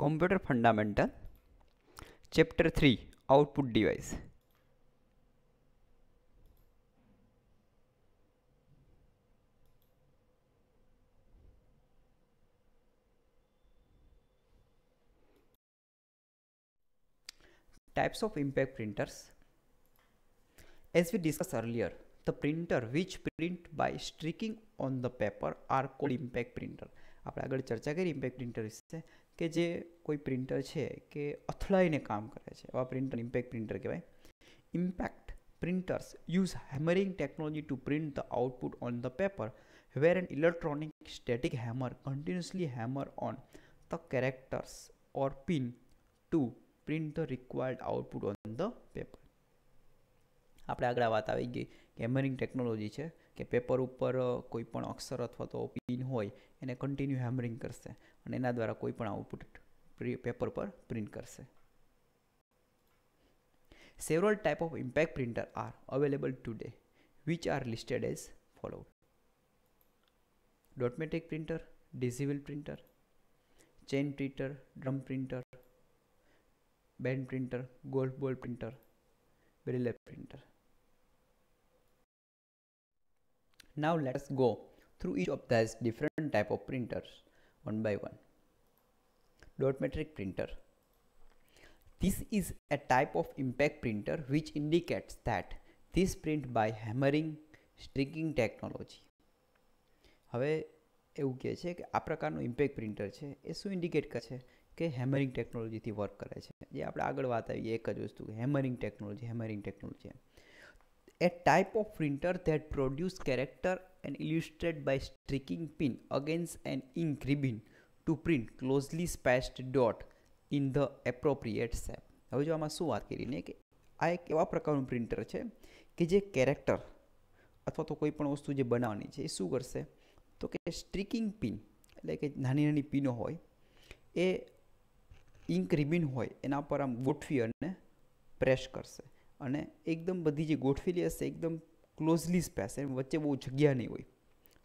Computer fundamental chapter three output device types of impact printers as we discussed earlier the printer which print by streaking on the paper are called impact printer apne agar charcha kari impact printer વિશે કે જે કોઈ printer છે કે અથડાઈને કામ કરે છે આવા પ્રિન્ટર ઇમ્પેક્ટ પ્રિન્ટર કહેવાય impact printers use hammering technology to print the output on the paper where an electronic static hammer continuously hammer on the characters or pin to print the required output on the paper આપણે આગળ વાત આવી ગઈ કે hammering technology છે કે paper ઉપર કોઈ પણ અક્ષર અથવા તો પિન હોય એને કન્ટિન્યુ હેમરિંગ કરશે અને એના દ્વારા કોઈ પણ આઉટપુટ પેપર પર પ્રિન્ટ કરશે several type of impact printer are available today which are listed as follow dot matrix printer daisy wheel printer chain printer drum printer band printer golf ball printer braille printer Now let us go through each of these different type of printers one by one. Dot metric printer. This is a type of impact printer which indicates that this print by hammering striking technology હવે એવું કહે છે કે આ પ્રકારનું impact printer છે એ શું indicate કરે છે કે હેમરિંગ ટેકનોલોજીથી વર્ક કરે છે જે આપણે આગળ વાત આવી એક જ વસ્તુ hammering technology hammering technology a type of printer that produce character and illustrate by streaking pin against an ink ribbon to print closely spaced dot in the appropriate shape હવે જો આમાં શું વાત કરીને કે આ એક એવા પ્રકારનું પ્રિન્ટર છે કે જે કેરેક્ટર અથવા તો કોઈ પણ વસ્તુ જે બનાવવાની છે એ શું કરશે તો કે સ્ટ્રીકિંગ પિન એટલે કે નાની નાની પિનો હોય એ ઇન્ક રિબિન હોય એના પર આમ ગોઠવી અને પ્રેસ કરશે અને એકદમ બધી જે ગોઠવેલી હશે એકદમ ક્લોઝલી સ્પેસ એમ વચ્ચે બહુ જગ્યા નહીં હોય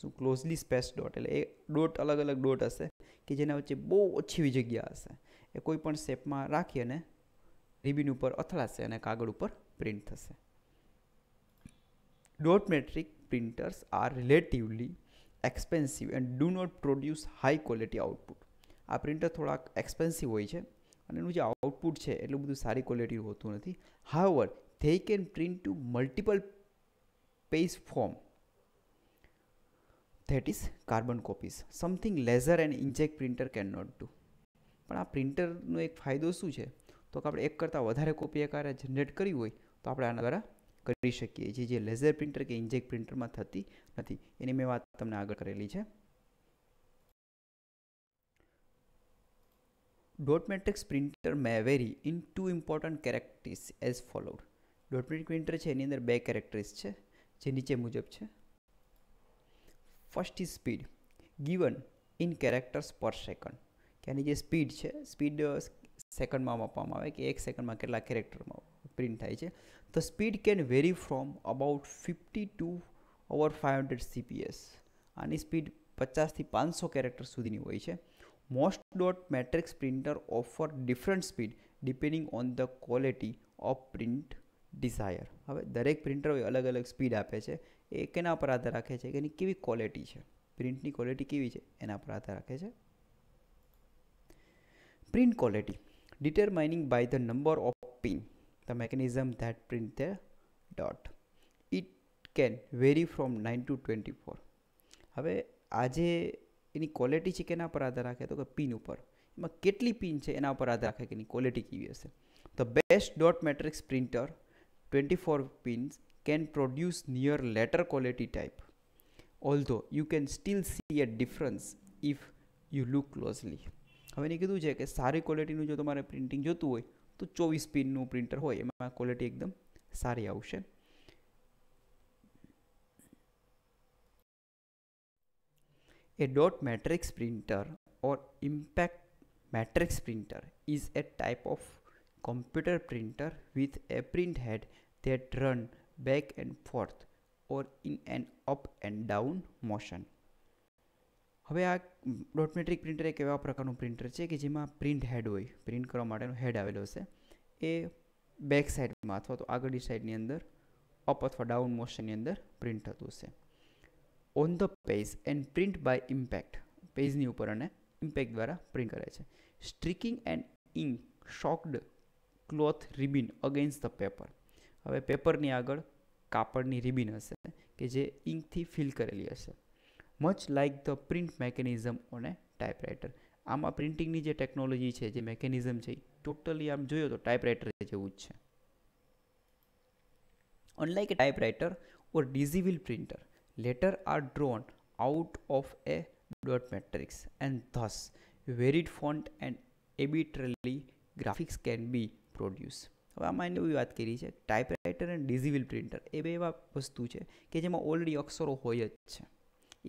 શું ક્લોઝલી સ્પેસ ડોટ એટલે એ ડોટ અલગ અલગ ડોટ હશે કે જેના વચ્ચે બહુ ઓછી જગ્યા હશે એ કોઈ પણ શેપમાં રાખી અને રિબિન ઉપર અથડાશે અને કાગળ ઉપર પ્રિન્ટ થશે dot matrix printers are relatively expensive and do not produce high quality output આ પ્રિન્ટર થોડાક એક્સપેન્સિવ હોય છે અને એનું જે આઉટપુટ છે એટલું બધું સારી ક્વોલિટી હોતું નથી however they can print to multiple page form that is carbon copies something laser and inkjet printer can not do પણ આ પ્રિન્ટરનો એક ફાયદો શું છે તો કે આપણે એક કરતાં વધારે કોપી એકારે જનરેટ કરી હોય તો આપણે આના દ્વારા કરી શકીએ છીએ જે લેઝર પ્રિન્ટર કે ઇન્જેક્ટ પ્રિન્ટરમાં થતી નથી એની મેં વાત તમને આગળ કરેલી છે Dot matrix printer may in two important important as as followed. Dot matrix printer છે એની અંદર બે કેરેક્ટર્સ છે જે નીચે મુજબ છે first is speed given in characters per second કે આની જે સ્પીડ છે સ્પીડ સેકન્ડમાં આપવામાં આવે કે એક સેકન્ડમાં કેટલા કેરેક્ટરમાં પ્રિન્ટ થાય છે તો speed can vary from about fifty to over five hundred CPS આની સ્પીડ પચાસથી પાંચસો કેરેક્ટર સુધીની હોય છે Most dot matrix printer offer different speed depending on the quality of print desire હવે દરેક પ્રિન્ટર અલગ અલગ સ્પીડ આપે છે એ કેના પર આધાર રાખે છે કે એની કેવી ક્વોલિટી છે પ્રિન્ટની ક્વોલિટી કેવી છે એના પર આધાર રાખે છે print quality determining by the number of pin the mechanism that print the dot it can vary from nine to twenty four હવે આજે એની ક્વોલિટી છે કેના પર આધાર રાખે તો કે પિન ઉપર એમાં કેટલી પિન છે એના ઉપર આધાર રાખે કે એની ક્વોલિટી કેવી હશે the best dot matrix printer twenty four pins can produce near letter quality type although you can still see a difference if you look closely હવે એને કીધું છે કે સારી ક્વોલિટીનું જો તમારે પ્રિન્ટિંગ જોતું હોય તો ચોવીસ પિનનું પ્રિન્ટર હોય એમાં ક્વોલિટી એકદમ સારી આવશે A dot matrix printer or impact matrix printer is a type of computer printer with a printhead that run back and forth or in an up and down motion. હવે આ dot matrix printer એક એવા પ્રકારનું printer છે કે જેમાં print હેડ હોય print કરવા માટેનો હેડ આવેલો હશે એ બેક સાઇડમાં અથવા તો આગળની સાઇડની અંદર અપ અથવા ડાઉન મોશનની અંદર પ્રિન્ટ થતું હશે on the page and print by impact પેજની ઉપર અને ઇમ્પેક્ટ દ્વારા પ્રિન્ટ કરે છે striking and ink soaked cloth ribbon against the paper હવે પેપરની આગળ કાપડની રિબિન હશે કે જે ઇંકથી ફિલ કરેલી હશે much like the print mechanism on a typewriter આમાં પ્રિન્ટિંગની જે ટેકનોલોજી છે જે મેકેનિઝમ છે ટોટલી આમ જોયો તો ટાઈપરાઇટર જેવું જ છે unlike a typewriter or daisy wheel printer Later are drawn out of a dot matrix and thus varied font and arbitrarily graphics can be produced. હવે આમાં એની એવી વાત કરી છે ટાઈપરાઇટર અને ડિઝિબલ પ્રિન્ટર એ બે એવા વસ્તુ છે કે જેમાં ઓલરેડી અક્ષરો હોય જ છે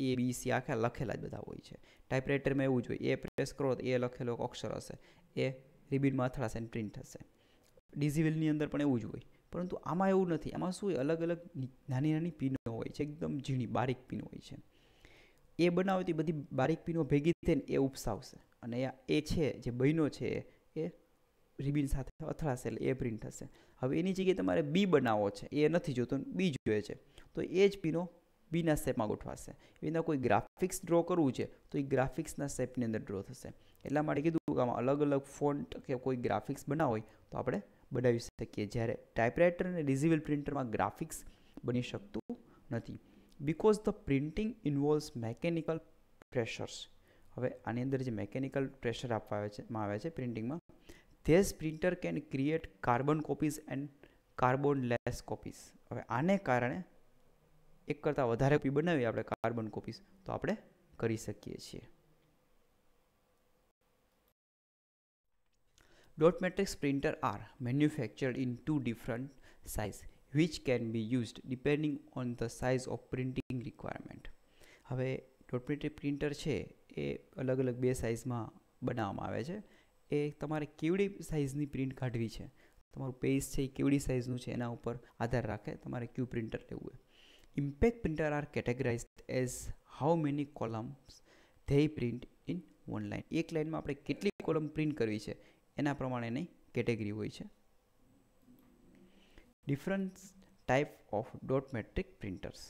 એ બી સી આખા લખેલા જ બધા હોય છે ટાઈપરાઇટરમાં એવું જોઈએ એ પ્રેસ કરો તો એ લખેલો અક્ષર હશે એ રિબિનમાં અથડાશે અને પ્રિન્ટ થશે ડિઝિબલની અંદર પણ એવું જ હોય પરંતુ આમાં એવું નથી આમાં શું અલગ અલગ નાની નાની પીનો હોય છે એકદમ ઝીણી બારીક પીનો હોય છે એ બનાવતી બધી બારીક પીનો ભેગી થઈને એ ઉપસાવશે અને એ છે જે બહેનો છે એ રિબિન સાથે અથડાશે એટલે એ પ્રિન્ટ થશે હવે એની જગ્યાએ તમારે બી બનાવવો છે એ નથી જોતો બી જોઈએ છે તો એ જ પીનો બીના શેપમાં ગોઠવાશે એના કોઈ ગ્રાફિક્સ ડ્રો કરવું છે તો એ ગ્રાફિક્સના શેપની અંદર ડ્રો થશે એટલા માટે કીધું કે આમાં અલગ અલગ ફોન્ટ કે કોઈ ગ્રાફિક્સ બનાવો હોય તો આપણે બનાવી શકીએ જ્યારે ટાઈપરાઇટર અને ડિઝિબલ પ્રિન્ટરમાં ગ્રાફિક્સ બની શકતું નથી because the printing involve mechanical pressures હવે આની અંદર જે મેકેનિકલ પ્રેશર આપવામાં આવે છે પ્રિન્ટિંગમાં these printer can create carbon copies and carbon less copies હવે આને કારણે એક કરતાં વધારે કોપી બનાવી આપણે કાર્બન કોપીઝ તો આપણે કરી શકીએ છીએ Dot matrix printer are manufactured in two different size which can be used depending on the size of printing requirement. હવે ડોટ મેટ્રિક પ્રિન્ટર છે એ અલગ અલગ બે સાઇઝમાં બનાવવામાં આવે છે એ તમારે કેવડી સાઇઝની પ્રિન્ટ કાઢવી છે તમારું પેજ છે એ કેવડી સાઇઝનું છે એના ઉપર આધાર રાખે તમારે ક્યુ પ્રિન્ટર લેવું હોય impact printer are categorize as how many columns they print in one line એક લાઇનમાં આપણે કેટલી કોલમ પ્રિન્ટ કરવી છે એના પ્રમાણેની કેટેગરી હોય છે different type of dot matrix printers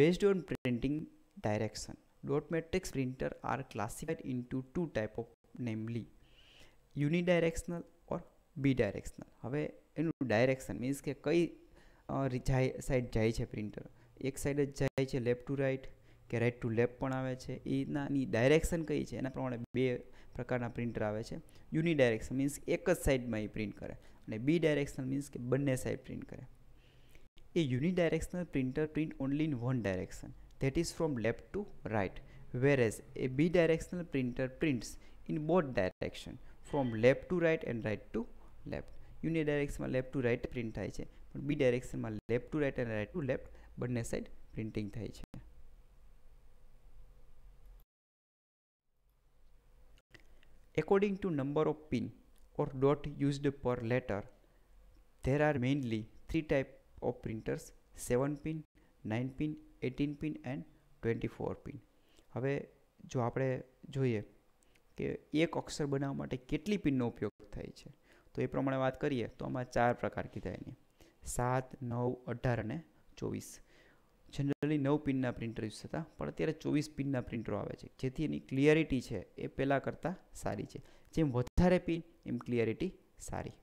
based on printing direction dot matrix printer are classified into two type of namely unidirectional or bidirectional હવે એનું ડાયરેક્શન મીન્સ કે કઈ જાય સાઈડ જાય છે પ્રિન્ટર એક સાઈડ જ જાય છે લેફ્ટ ટુ રાઇટ કે રાઇટ ટુ લેફ્ટ પણ આવે છે એનાની ડાયરેક્શન કઈ છે એના પ્રમાણે બે પ્રકારના પ્રિન્ટર આવે છે યુની ડાયરેક્શન મીન્સ એક જ સાઇડમાં એ પ્રિન્ટ કરે અને બી ડાયરેક્શનલ મીન્સ કે બંને સાઇડ પ્રિન્ટ કરે એ unidirectional printer print only in one direction that is from left to right whereas a bidirectional printer prints in both direction from left to right and right to left યુની ડાયરેક્શનમાં left to right print થાય છે પણ બી ડાયરેક્શનમાં left to right અને right to left બંને side printing થાય છે According to number of pin or dot used per letter, there are mainly three type of printers 7 pin, 9 pin, 18 pin and 24 pin. હવે જો આપણે જોઈએ કે એક અક્ષર બનાવવા માટે કેટલી પિનનો ઉપયોગ થાય છે તો એ પ્રમાણે વાત કરીએ તો આમાં ચાર પ્રકાર કીધા એની સાત નવ અઢાર અને ચોવીસ જનરલી નવ પિનના પ્રિન્ટર યુઝ થતા પણ અત્યારે ચોવીસ પિનના પ્રિન્ટરો આવે છે જેથી એની ક્લિયરિટી છે એ પહેલાં કરતાં સારી છે જેમ વધારે પિન એમ ક્લિયરિટી સારી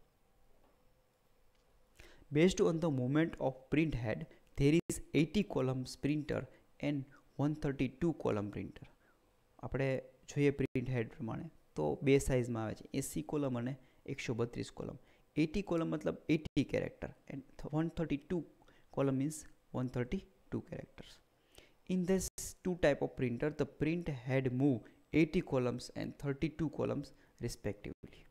best on the moment of print head there is eighty columns printer and one thirty two column printer આપણે જોઈએ પ્રિન્ટ હેડ પ્રમાણે તો બે સાઇઝમાં આવે છે એસી કોલમ અને એકસો બત્રીસ કોલમ એટી કોલમ મતલબ eighty character and one thirty two column means one thirty two characters. In this two type of printer, the print had moved 80 columns and 32 columns respectively.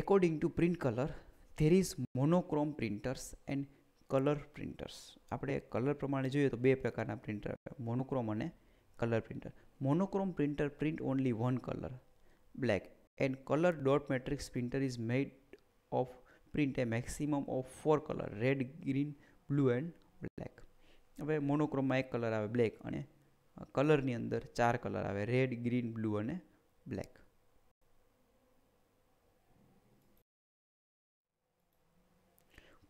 According to print color, there is monochrome printers and colour printers આપણે colour પ્રમાણે જોઈએ તો બે પ્રકારના printer monochrome અને colour printer monochrome printer print only one colour black and colour dot matrix printer is made of print a maximum of four colour red green blue and black હવે મોનોક્રોમમાં એક colour આવે black અને કલરની અંદર ચાર colour આવે red green blue અને black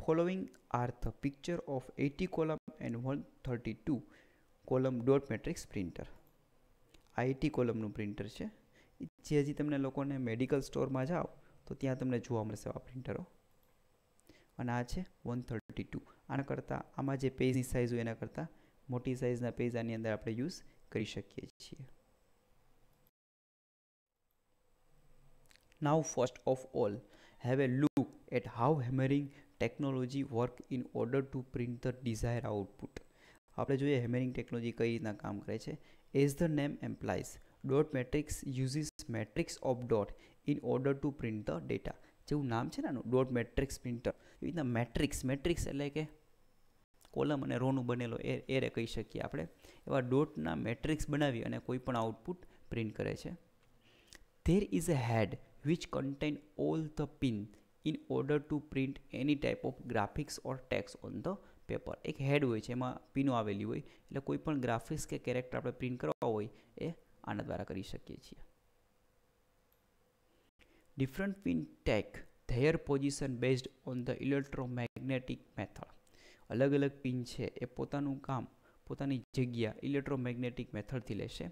following are the picture of eighty column and one thirty two column dot matrix printer આ એટી કોલમનું પ્રિન્ટર છે જે હજી તમને લોકોને મેડિકલ સ્ટોરમાં જાઓ તો ત્યાં તમને જોવા મળશે આ પ્રિન્ટરો અને આ છે વન થર્ટી ટુ આના કરતાં આમાં જે પેજની સાઇઝ હોય એના કરતાં મોટી સાઇઝના પેજ આની અંદર આપણે યુઝ કરી શકીએ છીએ now first of all have a look at how hammering technology work in order to print the desire output આપણે જોઈએ હેમરિંગ ટેકનોલોજી કઈ રીતના કામ કરે છે as the name implies dot matrix uses matrix of dot in order to print the data જેવું નામ છે ને આનું ડોટ મેટ્રિક્સ પ્રિન્ટર એવી રીતના મેટ્રિક્સ મેટ્રિક્સ એટલે કે કોલમ અને રોનું બનેલો એ એરે કહી શકીએ આપણે એવા ડોટના મેટ્રિક્સ બનાવી અને કોઈ પણ આઉટપુટ પ્રિન્ટ કરે છે there is a head which contain all the pin in order to print any type of graphics or text on the paper એક હેડ હોય છે એમાં પિનો આવેલી હોય એટલે કોઈ પણ ગ્રાફિક્સ કે કેરેક્ટર આપણે પ્રિન્ટ કરવા હોય એ આના દ્વારા કરી શકીએ છીએ different different take their position based on the electromagnetic method અલગ અલગ પિન છે એ પોતાનું કામ પોતાની જગ્યા ઇલેક્ટ્રોમેગ્નેટિક મેથડથી લેશે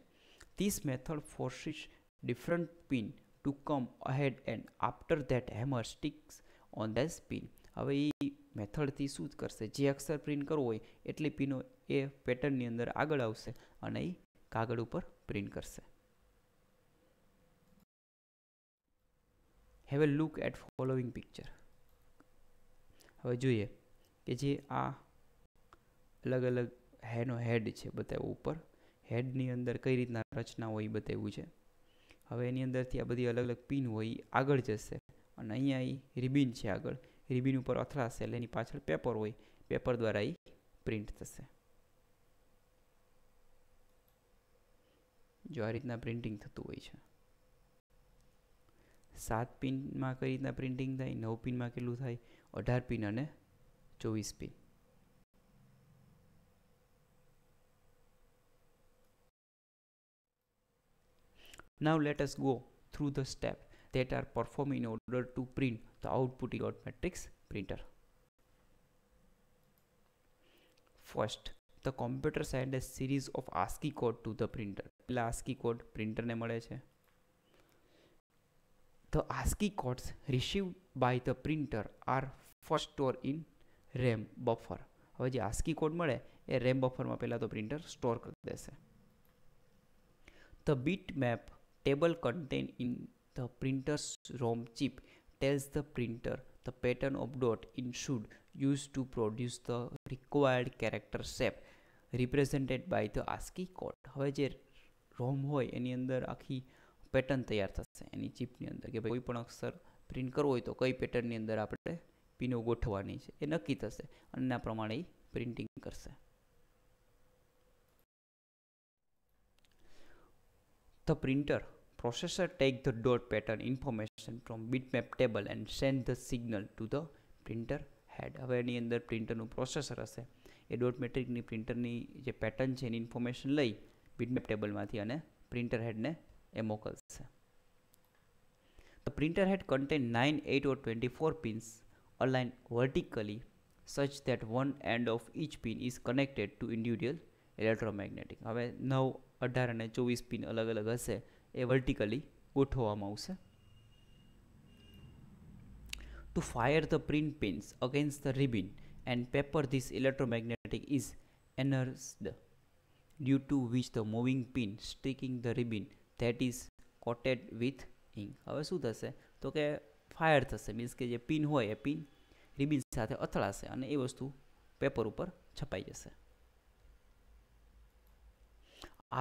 this method forces different pin to come ahead and after that hammer sticks on these pin હવે એ મેથડથી શું કરશે જે અક્ષર પ્રિન્ટ કરવો હોય એટલી પિનો એ પેટર્નની અંદર આગળ આવશે અને એ કાગળ ઉપર પ્રિન્ટ કરશે have a look at following picture હવે જોઈએ કે જે આ અલગ અલગ હેનો હેડ છે બતાવ્યું ઉપર હેડની અંદર કઈ રીતના રચના હોય બતાવ્યું છે હવે એની અંદરથી આ બધી અલગ અલગ પિન હોય એ આગળ જશે અને અહીંયા એ રિબિન છે આગળ રિબિન ઉપર અથડાશે એટલે એની પાછળ પેપર હોય પેપર દ્વારા એ પ્રિન્ટ થશે જો આ રીતના પ્રિન્ટિંગ થતું હોય છે સાત પિનમાં કઈ રીતના પ્રિન્ટિંગ થાય નવ પિનમાં કેટલું થાય અઢાર પિન અને ચોવીસ pin Now let us go through the steps that are performed in order to print the output dot matrix printer. First, the computer sends a series of ASCII code to the printer. પેલા ASCII code printer ને મળે છે The ASCII codes received by the printer are first stored in RAM buffer. હવે જે ASCII code મળે એ RAM બફરમાં પહેલાં તો printer store કરી દેશે The bitmap table contained in the printer's ROM chip tells the printer the pattern of dot in should used to produce the required character shape represented by the ASCII code. હવે જે ROM હોય એની અંદર આખી pattern તૈયાર થશે એની ચિપની અંદર કે ભાઈ કોઈ પણ અક્ષર પ્રિન્ટ કરવો હોય તો કઈ પેટર્નની અંદર આપણે પીનો ગોઠવવાની છે એ નક્કી થશે અને આ પ્રમાણે પ્રિન્ટિંગ કરશે the printer processor take the dot pattern information from bitmap table and send the signal to the printer head હવે એની અંદર પ્રિન્ટરનું પ્રોસેસર હશે એ ડોટ મેટ્રિકની પ્રિન્ટરની જે પેટર્ન છે એની ઇન્ફોર્મેશન લઈ બીટમેપ ટેબલમાંથી અને પ્રિન્ટર હેડને એ મોકલશે The printer had contained 9, 8 or 24 pins aligned vertically such that one end of each pin is connected to individual electromagnetic. હવે નવ અઢાર અને ચોવીસ પિન અલગ અલગ હશે એ વર્ટિકલી ગોઠવવામાં આવશે to fire the print pins against the ribbon and paper this electromagnetic is energised due to which the moving pin sticking the ribbon that is coated with ink હવે શું થશે તો કે ફાયર થશે મીન્સ કે જે પિન હોય એ pin ribbon સાથે અથડાશે અને એ વસ્તુ પેપર ઉપર છપાઈ જશે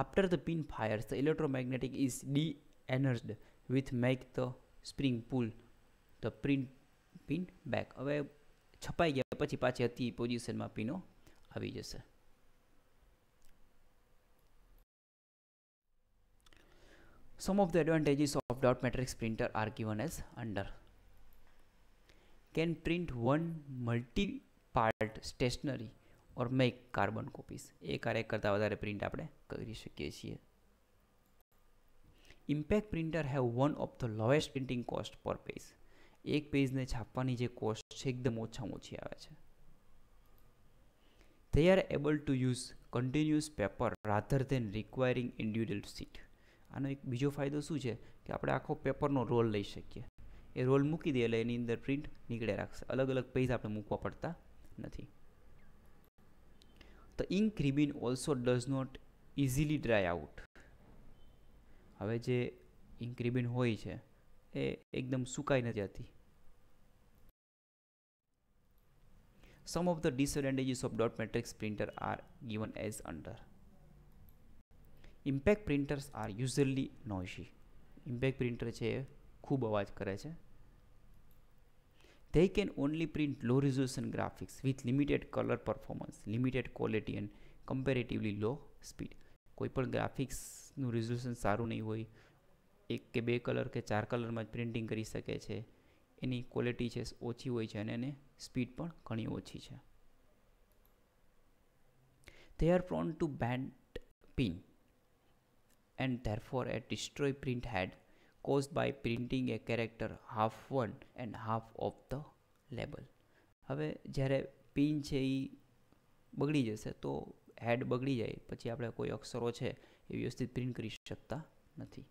after the pin fire the electromagnetic is de energised with make the spring pull the print pin back હવે છપાઈ ગયા પછી પાછી હતી પોઝિશનમાં પિનો આવી જશે Some of the advantages of dot matrix printer are given as under. Can print one multi-part stationery or make carbon copies. એ કાર્ય કરતાં વધારે પ્રિન્ટ આપણે કરી શકીએ છીએ. Impact printer have one of the lowest printing cost per page એક પેજને છાપવાની જે કોસ્ટ છે એકદમ ઓછામાં ઓછી આવે છે they are able to use continuous paper rather than requiring individual sheet આનો એક બીજો ફાયદો શું છે કે આપણે આખો પેપરનો રોલ લઈ શકીએ એ રોલ મૂકી દઈએ એટલે એની અંદર પ્રિન્ટ નીકળ્યા રાખશે અલગ અલગ પેજ આપણે મૂકવા પડતા નથી તો ink ribbon also does not easily dry out હવે જે ઇન્ક રિબિન હોય છે એ એકદમ સુકાઈ નથી હતી some of the disadvantages of dot matrix printer are given as under. Impact printers are usually noisy impact printer છે એ ખૂબ અવાજ કરે છે they can only print low resolution graphics with limited color performance limited quality and comparatively low speed કોઈ પણ ગ્રાફિક્સનું resolution સારું નહીં હોય એક કે બે કલર કે ચાર કલરમાં જ પ્રિન્ટિંગ કરી શકે છે એની ક્વોલિટી છે ઓછી હોય છે અને એને સ્પીડ પણ ઘણી ઓછી છે they are prone to bent pin and therefore a destroy print head caused by printing a character half one and half of the label હવે જ્યારે પિન છે એ બગડી જશે તો હેડ બગડી જાય પછી આપણે કોઈ અક્ષરો છે એ વ્યવસ્થિત પ્રિન્ટ કરી શકતા નથી